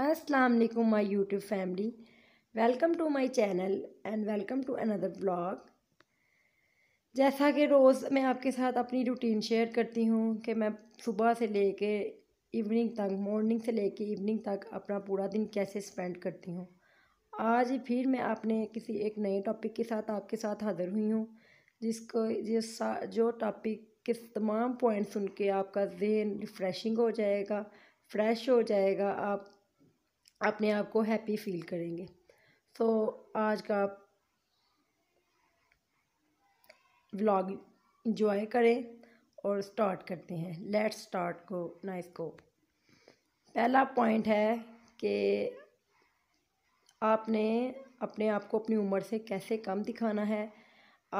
अस्सलाम वालेकुम my YouTube family welcome to my channel and welcome to another blog जैसा कि रोज़ मैं आपके साथ अपनी रूटीन शेयर करती हूँ कि मैं सुबह से लेके इवनिंग तक मॉर्निंग से लेके इवनिंग तक अपना पूरा दिन कैसे स्पेंड करती हूँ आज फिर मैं अपने किसी एक नए टॉपिक के साथ आपके साथ हाजिर हुई हूँ जिसको जिस जो टॉपिक के तमाम पॉइंट सुन के आपका जहन रिफ़्रेशिंग हो जाएगा फ्रेश हो जाएगा आप अपने आप को हैप्पी फील करेंगे तो आज का व्लॉग इंजॉय करें और स्टार्ट करते हैं लेट्स स्टार्ट को नाइस को पहला पॉइंट है कि आपने अपने आप को अपनी उम्र से कैसे कम दिखाना है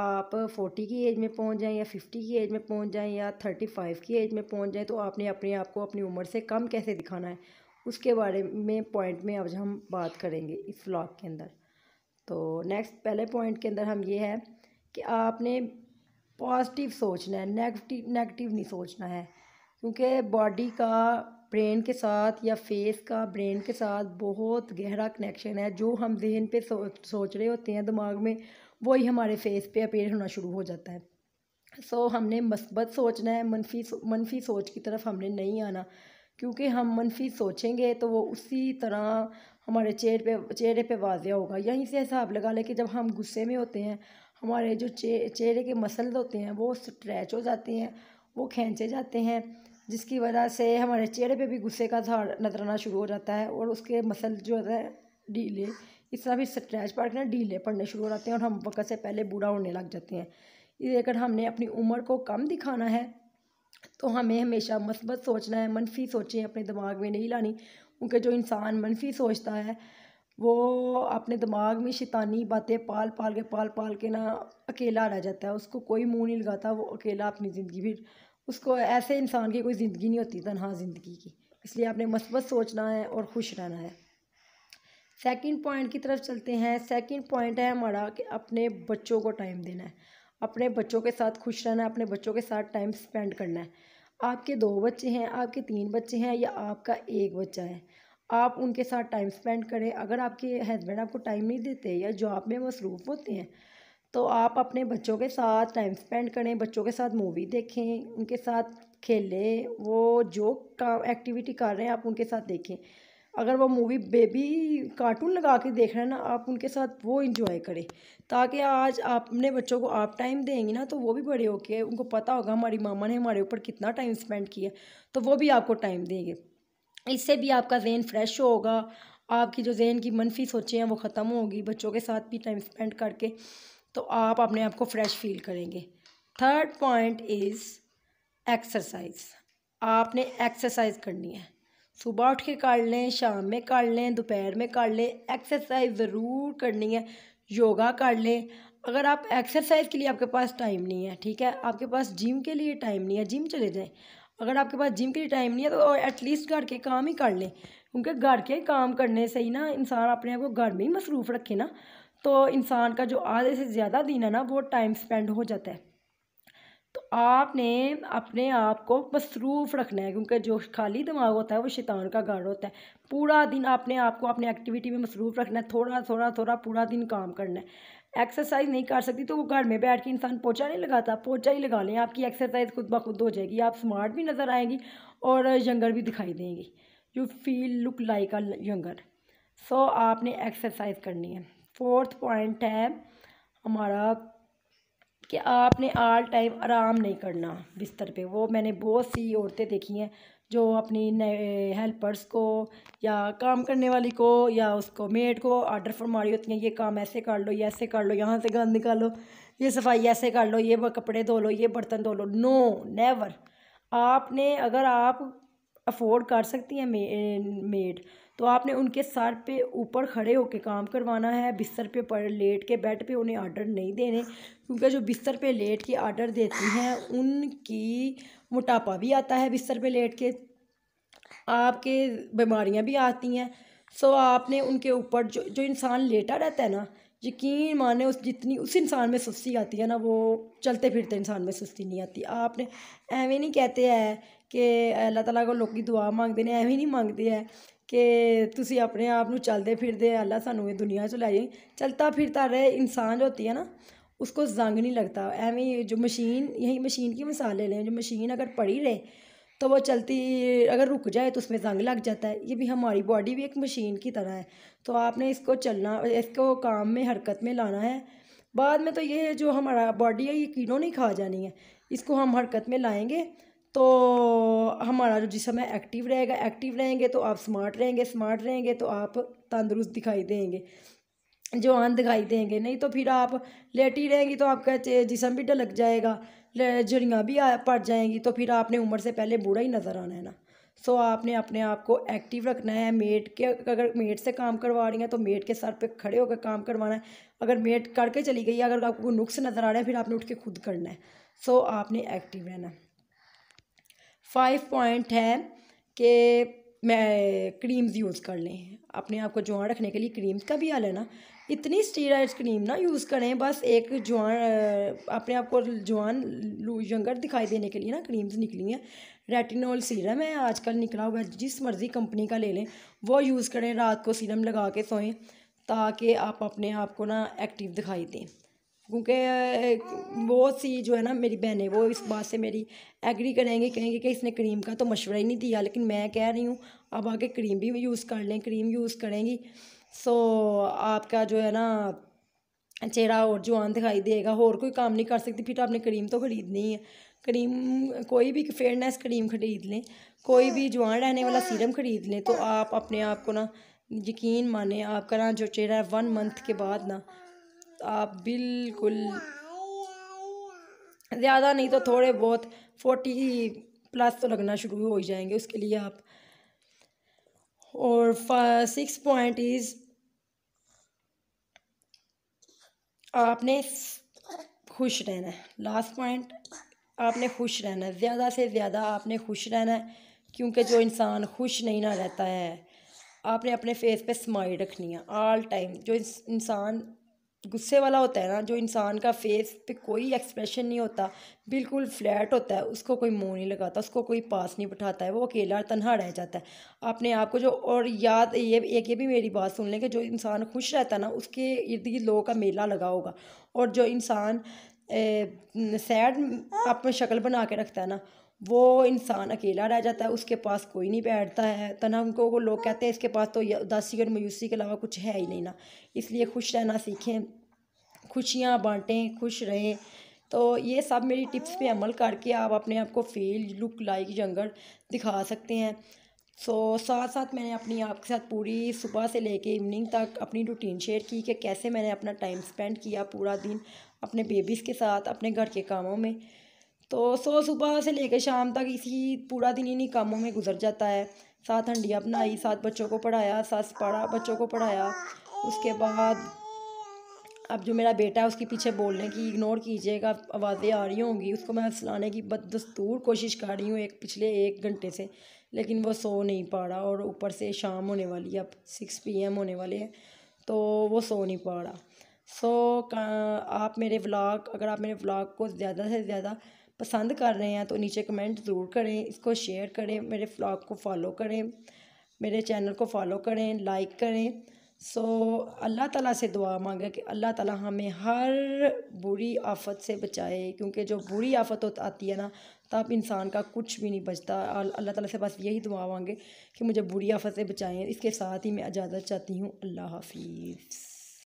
आप फोर्टी की एज में पहुंच जाएं या फिफ्टी की एज में पहुंच जाएं या थर्टी फाइव की एज में पहुंच जाएं तो आपने अपने आप को अपनी उम्र से कम कैसे दिखाना है उसके बारे में पॉइंट में आज हम बात करेंगे इस ब्लॉग के अंदर तो नेक्स्ट पहले पॉइंट के अंदर हम ये है कि आपने पॉजिटिव सोचना है नेगेटिव नेगेटिव नहीं सोचना है क्योंकि बॉडी का ब्रेन के साथ या फेस का ब्रेन के साथ बहुत गहरा कनेक्शन है जो हम जहन पे सो, सोच रहे होते हैं दिमाग में वही हमारे फेस पे अपेयर होना शुरू हो जाता है सो so, हमने मस्बत सोचना है मनफी मनफी सोच की तरफ हमने नहीं आना क्योंकि हम मनफी सोचेंगे तो वो उसी तरह हमारे चेहरे पे चेहरे पे वाजिया होगा यहीं से हिसाब लगा लें कि जब हम गुस्से में होते हैं हमारे जो चे, चेहरे के मसल्स होते हैं वो स्ट्रेच हो जाते हैं वो खींचे जाते हैं जिसकी वजह से हमारे चेहरे पे भी गुस्से का धार नजर आना शुरू हो जाता है और उसके मसल जो है ढीले इस तरह भी स्ट्रैच पड़ ना ढीले पड़ने शुरू हो जाते हैं और हम वक्त से पहले बूढ़ा होने लग जाते हैं अगर हमने अपनी उम्र को कम दिखाना है तो हमें हमेशा मस्बत सोचना है मनफी सोचें अपने दिमाग में नहीं लानी क्योंकि जो इंसान मनफी सोचता है वो अपने दिमाग में शैतानी बातें पाल पाल के पाल पाल के ना अकेला रह जाता है उसको कोई मुंह नहीं लगाता वो अकेला अपनी ज़िंदगी भी उसको ऐसे इंसान की कोई ज़िंदगी नहीं होती तनहा ज़िंदगी की इसलिए आपने मस्बत सोचना है और खुश रहना है सेकंड पॉइंट की तरफ चलते हैं सेकंड पॉइंट है हमारा कि अपने बच्चों को टाइम देना है अपने बच्चों के साथ खुश रहना है अपने बच्चों के साथ टाइम स्पेंड करना है आपके दो बच्चे हैं आपके तीन बच्चे हैं या आपका एक बच्चा है आप उनके साथ टाइम स्पेंड करें अगर आपके हस्बैंड आपको टाइम नहीं देते या जॉब में मसरूफ़ होते हैं तो आप अपने बच्चों के साथ टाइम स्पेंड करें बच्चों के साथ मूवी देखें उनके साथ खेलें वो जो काम एक्टिविटी कर रहे हैं आप उनके साथ देखें अगर वो मूवी बेबी कार्टून लगा के देख रहे हैं ना आप उनके साथ वो इंजॉय करें ताकि आज आप अपने बच्चों को आप टाइम देंगी ना तो वो भी बड़े होके उनको पता होगा हमारी मामा ने हमारे ऊपर कितना टाइम स्पेंड किया तो वो भी आपको टाइम देंगे इससे भी आपका जहन फ्रेश होगा आपकी जो जहन की मनफी सोचें हैं वो ख़त्म होगी बच्चों के साथ भी टाइम स्पेंड करके तो आप अपने आप को फ्रेश फील करेंगे थर्ड पॉइंट इज़ एक्सरसाइज आपने एक्सरसाइज करनी है सुबह उठ के कर लें शाम में कर लें दोपहर में कर लें एक्सरसाइज ज़रूर करनी है योगा कर लें अगर आप एक्सरसाइज के लिए आपके पास टाइम नहीं है ठीक है आपके पास जिम के लिए टाइम नहीं है जिम चले जाएं अगर आपके पास जिम के लिए टाइम नहीं है तो एटलीस्ट घर के काम ही कर लें क्योंकि घर के काम करने से ही ना इंसान अपने आप को घर में ही मसरूफ़ रखे ना तो इंसान का जो आधे से ज़्यादा दिन है ना वो टाइम स्पेंड हो जाता है तो आपने अपने आप को मसरूफ़ रखना है क्योंकि जो खाली दिमाग होता है वो शैतान का गढ़ होता है पूरा दिन आपने आप को अपने एक्टिविटी में मसरूफ़ रखना है थोड़ा थोड़ा थोड़ा पूरा दिन काम करना है एक्सरसाइज नहीं कर सकती तो वो घर में बैठ के इंसान पोचा नहीं लगाता पोचा ही लगा लें आपकी एक्सरसाइज खुद ब खुद हो जाएगी आप स्मार्ट भी नज़र आएंगी और यंगर भी दिखाई देंगी you feel look like a younger so आपने एक्सरसाइज करनी है फोर्थ पॉइंट है हमारा कि आपने आल टाइम आराम नहीं करना बिस्तर पे वो मैंने बहुत सी औरतें देखी हैं जो अपनी हेल्पर्स को या काम करने वाली को या उसको मेड को आर्डर फरमा रही होती हैं ये काम ऐसे कर लो ये ऐसे कर लो यहाँ से गंद निकालो ये सफाई ऐसे कर लो ये कपड़े धो लो ये बर्तन धो लो नो नेवर आपने अगर आप अफोर्ड कर सकती हैं मेड तो आपने उनके सर पे ऊपर खड़े होकर काम करवाना है बिस्तर पे पर लेट के बेड पे उन्हें आर्डर नहीं देने क्योंकि जो बिस्तर पे लेट के आर्डर देती हैं उनकी मोटापा भी आता है बिस्तर पे लेट के आपके बीमारियां भी आती हैं सो आपने उनके ऊपर जो जो इंसान लेटा रहता है ना यकीन माने उस जितनी उस इंसान में सुस्ती आती है ना वो चलते फिरते इंसान में सुस्ती नहीं आती आपने एवें नहीं कहते हैं कि अल्लाह ताला को लोग दुआ मांगते हैं एवें नहीं मांगते है કે તુસી અપને આપ નું ચલદે ફિરદે આલ્લા સાનુ એ દુનિયા ચ લઈ જઈ ચલતા ફિરતા રહે ઇન્સાન હોતી હે ના ઉસકો ઝાંગ ની લગતા એમી જો મશીન યહી મશીન કે મસાલે લે મશીન અગર પડી રહે તો વો ચલતી અગર રુક જાય તો ઉસમે ઝંગ લગ જાતા હે યે ભી હમારી બોડી ભી એક મશીન કી તરહ હે તો આપને ઇસકો ચલના ઇસકો કામ મે હરકત મે લાના હે બાદ મે તો યે હે જો હમારા બોડી હે યે કીનો નહી ખા જાની હે ઇસકો હમ હરકત મે લાયેંગે तो हमारा जो जिसम है एक्टिव रहेगा एक्टिव रहेंगे तो आप स्मार्ट रहेंगे स्मार्ट रहेंगे तो आप तंदुरुस्त दिखाई देंगे जो आन दिखाई देंगे नहीं तो फिर आप लेटी रहेंगी तो आपका जिसम भी ढलक जाएगा जड़ियाँ भी पड़ जाएंगी तो फिर आपने उम्र से पहले बूढ़ा ही नज़र आना है ना सो आपने अपने आप को एक्टिव रखना है मेट के अगर मेट से काम करवा रही हैं तो मेट के सर पे खड़े होकर काम करवाना है अगर मेट करके चली गई अगर आपको नुक्स नज़र आ रहा है फिर आपने उठ के खुद करना है सो आपने एक्टिव रहना है फाइव पॉइंट है कि मैं क्रीम्स यूज़ कर लें अपने आप को जुआ रखने के लिए क्रीम्स का भी हाल है ना इतनी स्टीराइड क्रीम ना यूज़ करें बस एक जुआन अपने आप को जुआन यंगर दिखाई देने के लिए ना क्रीम्स निकली हैं रेटिनॉल सीरम है आजकल निकला हुआ है जिस मर्ज़ी कंपनी का ले लें वो यूज़ करें रात को सीरम लगा के सोएं ताकि आप अपने आप को ना एक्टिव दिखाई दें क्योंकि बहुत सी जो है ना मेरी बहनें वो इस बात से मेरी एग्री करेंगे कहेंगे कि इसने क्रीम का तो मशवरा ही नहीं दिया लेकिन मैं कह रही हूँ अब आके क्रीम भी यूज़ कर लें क्रीम यूज़ करेंगी सो आपका जो है ना चेहरा और जवान दिखाई देगा और कोई काम नहीं कर सकती फिर तो आपने क्रीम तो ख़रीदनी है क्रीम कोई भी फेयरनेस क्रीम ख़रीद लें कोई भी जवान रहने वाला सीरम ख़रीद लें तो आप अपने आप को ना यकीन माने आपका ना जो चेहरा है वन मंथ के बाद ना आप बिल्कुल ज़्यादा नहीं तो थोड़े बहुत फोर्टी प्लस तो लगना शुरू हो जाएंगे उसके लिए आप और सिक्स पॉइंट इज़ आपने खुश रहना है लास्ट पॉइंट आपने खुश रहना है ज़्यादा से ज़्यादा आपने खुश रहना है क्योंकि जो इंसान खुश नहीं ना रहता है आपने अपने फेस पे स्माइल रखनी है ऑल टाइम जो इंसान गुस्से वाला होता है ना जो इंसान का फेस पे कोई एक्सप्रेशन नहीं होता बिल्कुल फ्लैट होता है उसको कोई मुंह नहीं लगाता उसको कोई पास नहीं बैठाता है वो अकेला तनहा रह जाता है अपने आप को जो और याद ये एक ये भी मेरी बात सुन लें कि जो इंसान खुश रहता है ना उसके इर्द गिर्द लोगों का मेला लगा होगा और जो इंसान सैड अपनी शक्ल बना के रखता है ना वो इंसान अकेला रह जाता है उसके पास कोई नहीं बैठता है तना को वो लोग कहते हैं इसके पास तो उदासी और मायूसी के अलावा कुछ है ही नहीं ना इसलिए खुश रहना सीखें खुशियाँ बांटें खुश रहें तो ये सब मेरी टिप्स पे अमल करके आप अपने आप को फील लुक लाइक जंगल दिखा सकते हैं सो साथ साथ मैंने अपनी आपके साथ पूरी सुबह से लेके इवनिंग तक अपनी रूटीन शेयर की कि कैसे मैंने अपना टाइम स्पेंड किया पूरा दिन अपने बेबीज़ के साथ अपने घर के कामों में तो सो सुबह से लेकर शाम तक इसी पूरा दिन इन्हीं कामों में गुजर जाता है सात हंडियाँ बनाई सात बच्चों को पढ़ाया सास पढ़ा बच्चों को पढ़ाया उसके बाद अब जो मेरा बेटा है उसके पीछे बोलने की इग्नोर कीजिएगा आवाज़ें आ रही होंगी उसको मैं हंसलाने की बदस्तूर कोशिश कर रही हूँ एक पिछले एक घंटे से लेकिन वो सो नहीं पा रहा और ऊपर से शाम होने वाली है अब सिक्स पी एम होने वाले हैं तो वो सो नहीं पा रहा सो so, आप मेरे व्लॉग अगर आप मेरे व्लॉग को ज़्यादा से ज़्यादा पसंद कर रहे हैं तो नीचे कमेंट ज़रूर करें इसको शेयर करें मेरे व्लॉग को फॉलो करें मेरे चैनल को फॉलो करें लाइक करें सो so, अल्लाह ताला से दुआ मांगे कि अल्लाह ताला हमें हर बुरी आफत से बचाए क्योंकि जो बुरी आफत आती है ना तब तो इंसान का कुछ भी नहीं बचता अल्लाह ताला से बस यही दुआ मांगे कि मुझे बुरी आफत से बचाएँ इसके साथ ही मैं इजाज़त चाहती हूँ अल्लाह हाफिज़